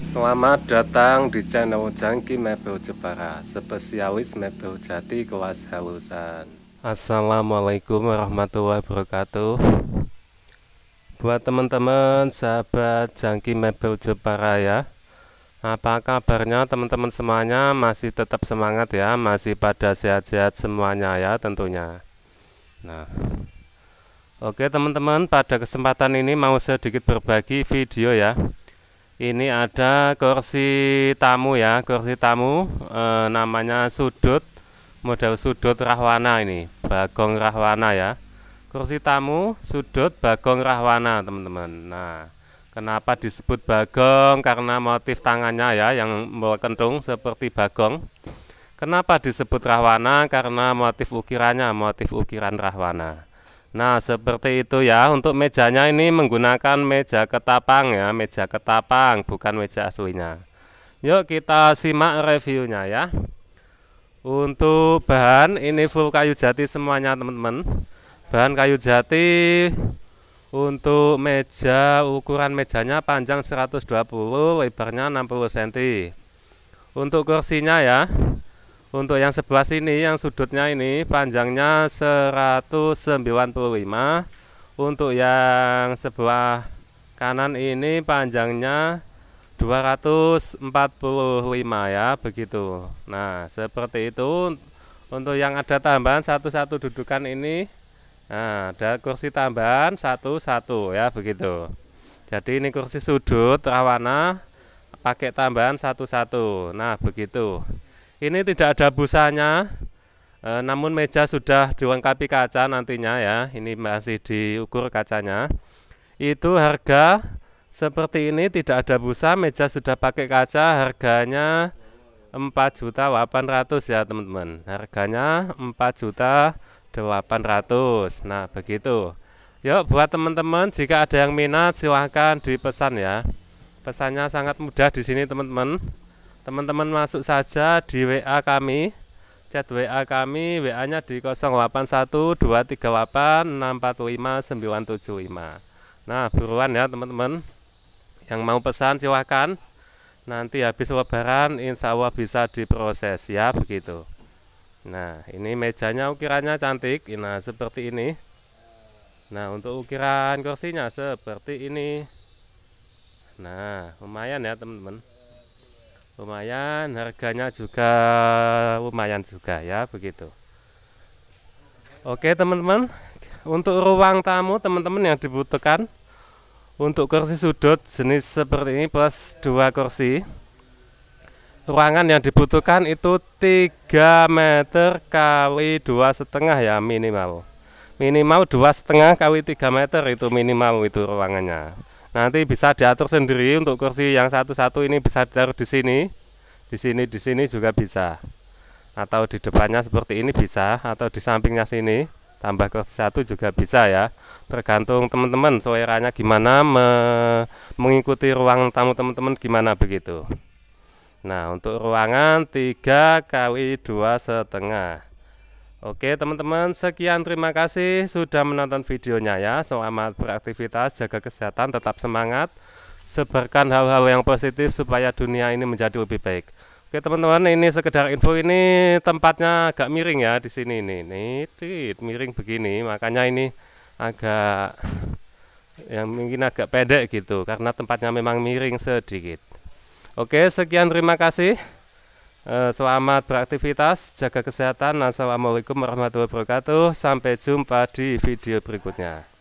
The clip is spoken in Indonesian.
Selamat datang di channel Jangki Mebel Jepara, spesialis mebel jati kelas halusan. Assalamualaikum warahmatullahi wabarakatuh. Buat teman-teman sahabat Jangki Mebel Jepara ya. Apa kabarnya teman-teman semuanya? Masih tetap semangat ya, masih pada sehat-sehat semuanya ya tentunya. Nah, Oke teman-teman, pada kesempatan ini mau sedikit berbagi video ya ini ada kursi tamu ya kursi tamu e, namanya sudut model sudut rahwana ini bagong rahwana ya kursi tamu sudut bagong rahwana teman-teman nah kenapa disebut bagong karena motif tangannya ya yang berkentung seperti bagong kenapa disebut rahwana karena motif ukirannya motif ukiran rahwana Nah, seperti itu ya. Untuk mejanya ini menggunakan meja ketapang ya, meja ketapang bukan meja aslinya. Yuk kita simak reviewnya ya. Untuk bahan ini full kayu jati semuanya, teman-teman. Bahan kayu jati untuk meja ukuran mejanya panjang 120, lebarnya 60 cm. Untuk kursinya ya, untuk yang sebelah sini yang sudutnya ini panjangnya 195. Untuk yang sebelah kanan ini panjangnya 245 ya, begitu. Nah, seperti itu untuk yang ada tambahan satu-satu dudukan ini Nah, ada kursi tambahan satu-satu ya begitu. Jadi ini kursi sudut rawana pakai tambahan satu-satu. Nah, begitu. Ini tidak ada busanya, e, namun meja sudah dilengkapi kaca nantinya ya. Ini masih diukur kacanya. Itu harga seperti ini tidak ada busa, meja sudah pakai kaca, harganya 4 juta 800 ya teman-teman. Harganya 4 juta 800. Nah, begitu. Yuk buat teman-teman jika ada yang minat silahkan dipesan ya. Pesannya sangat mudah di sini teman-teman teman-teman masuk saja di WA kami chat WA kami WA-nya di 081238645975 nah buruan ya teman-teman yang mau pesan silahkan nanti habis lebaran insya Allah bisa diproses ya begitu nah ini mejanya ukirannya cantik nah seperti ini nah untuk ukiran kursinya seperti ini nah lumayan ya teman-teman lumayan harganya juga lumayan juga ya begitu oke teman-teman untuk ruang tamu teman-teman yang dibutuhkan untuk kursi sudut jenis seperti ini plus dua kursi ruangan yang dibutuhkan itu 3 meter kali dua setengah ya minimal minimal dua setengah kali tiga meter itu minimal itu ruangannya nanti bisa diatur sendiri untuk kursi yang satu-satu ini bisa ditaruh di sini di sini di sini juga bisa atau di depannya seperti ini bisa atau di sampingnya sini tambah kursi satu juga bisa ya tergantung teman-teman seleranya gimana me mengikuti ruang tamu teman-teman gimana begitu nah untuk ruangan 3 kali dua setengah Oke teman-teman sekian terima kasih sudah menonton videonya ya Selamat beraktivitas, jaga kesehatan, tetap semangat Sebarkan hal-hal yang positif supaya dunia ini menjadi lebih baik Oke teman-teman ini sekedar info ini tempatnya agak miring ya di sini ini nih tit, miring begini makanya ini agak yang mungkin agak pendek gitu karena tempatnya memang miring sedikit Oke sekian terima kasih Eh, selamat beraktivitas, jaga kesehatan. Assalamualaikum warahmatullahi wabarakatuh. Sampai jumpa di video berikutnya.